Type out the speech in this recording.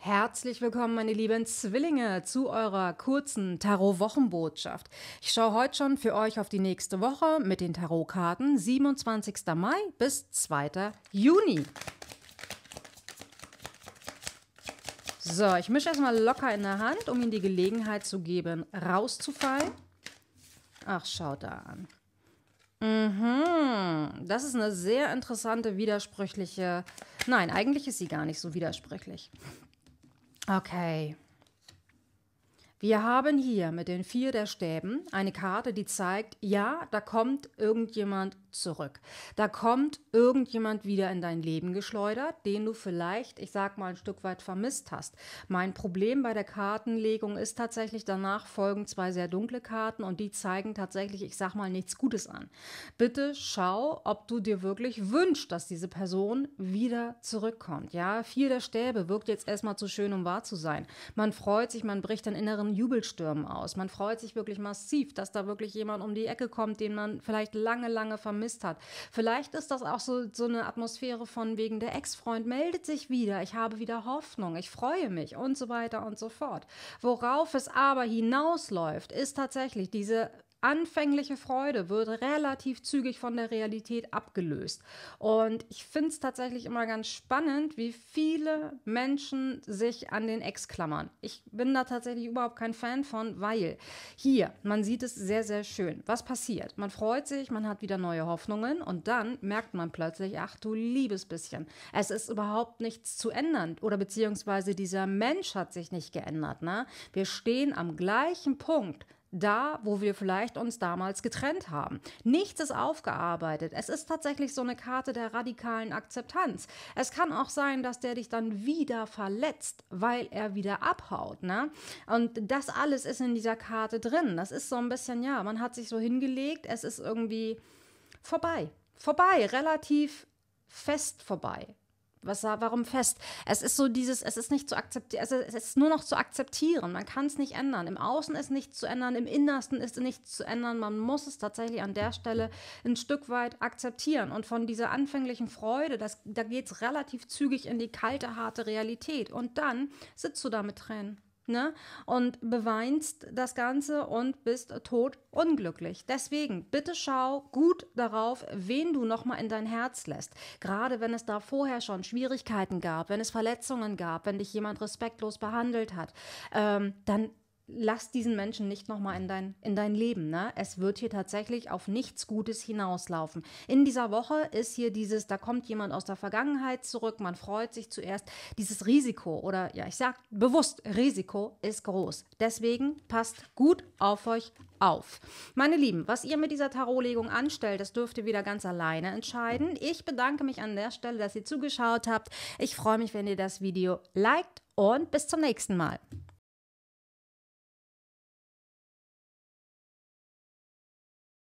Herzlich willkommen, meine lieben Zwillinge, zu eurer kurzen Tarot-Wochenbotschaft. Ich schaue heute schon für euch auf die nächste Woche mit den Tarotkarten 27. Mai bis 2. Juni. So, ich mische erstmal locker in der Hand, um Ihnen die Gelegenheit zu geben, rauszufallen. Ach, schaut da an. Mhm, das ist eine sehr interessante, widersprüchliche. Nein, eigentlich ist sie gar nicht so widersprüchlich. Okay Wir haben hier mit den vier der Stäben eine Karte, die zeigt, ja, da kommt irgendjemand zurück. Da kommt irgendjemand wieder in dein Leben geschleudert, den du vielleicht, ich sag mal, ein Stück weit vermisst hast. Mein Problem bei der Kartenlegung ist tatsächlich, danach folgen zwei sehr dunkle Karten und die zeigen tatsächlich, ich sag mal, nichts Gutes an. Bitte schau, ob du dir wirklich wünschst, dass diese Person wieder zurückkommt. Ja, vier der Stäbe wirkt jetzt erstmal zu schön, um wahr zu sein. Man freut sich, man bricht den inneren inneren Jubelstürmen aus. Man freut sich wirklich massiv, dass da wirklich jemand um die Ecke kommt, den man vielleicht lange, lange vermisst hat. Vielleicht ist das auch so, so eine Atmosphäre von wegen der Ex-Freund meldet sich wieder, ich habe wieder Hoffnung, ich freue mich und so weiter und so fort. Worauf es aber hinausläuft, ist tatsächlich diese anfängliche Freude wird relativ zügig von der Realität abgelöst. Und ich finde es tatsächlich immer ganz spannend, wie viele Menschen sich an den Ex klammern. Ich bin da tatsächlich überhaupt kein Fan von, weil hier, man sieht es sehr, sehr schön. Was passiert? Man freut sich, man hat wieder neue Hoffnungen und dann merkt man plötzlich, ach du liebes bisschen, es ist überhaupt nichts zu ändern oder beziehungsweise dieser Mensch hat sich nicht geändert. Ne? Wir stehen am gleichen Punkt da, wo wir vielleicht uns damals getrennt haben. Nichts ist aufgearbeitet. Es ist tatsächlich so eine Karte der radikalen Akzeptanz. Es kann auch sein, dass der dich dann wieder verletzt, weil er wieder abhaut. Ne? Und das alles ist in dieser Karte drin. Das ist so ein bisschen, ja, man hat sich so hingelegt, es ist irgendwie vorbei. Vorbei, relativ fest vorbei was, warum fest? Es ist so dieses, es ist nicht zu akzeptieren, also es ist nur noch zu akzeptieren. Man kann es nicht ändern. Im Außen ist nichts zu ändern, im Innersten ist nichts zu ändern. Man muss es tatsächlich an der Stelle ein Stück weit akzeptieren. Und von dieser anfänglichen Freude, das, da geht es relativ zügig in die kalte, harte Realität. Und dann sitzt du da mit Tränen ne? Und beweinst das Ganze und bist tot unglücklich. Deswegen bitte schau gut darauf, wen du nochmal in dein Herz lässt. Gerade wenn es da vorher schon Schwierigkeiten gab, wenn es Verletzungen gab, wenn dich jemand respektlos behandelt hat, ähm, dann lass diesen Menschen nicht nochmal in dein, in dein Leben. Ne? Es wird hier tatsächlich auf nichts Gutes hinauslaufen. In dieser Woche ist hier dieses, da kommt jemand aus der Vergangenheit zurück, man freut sich zuerst. Dieses Risiko oder ja, ich sag bewusst, Risiko ist groß. Deswegen passt gut auf euch auf. Meine Lieben, was ihr mit dieser Tarotlegung anstellt, das dürft ihr wieder ganz alleine entscheiden. Ich bedanke mich an der Stelle, dass ihr zugeschaut habt. Ich freue mich, wenn ihr das Video liked und bis zum nächsten Mal.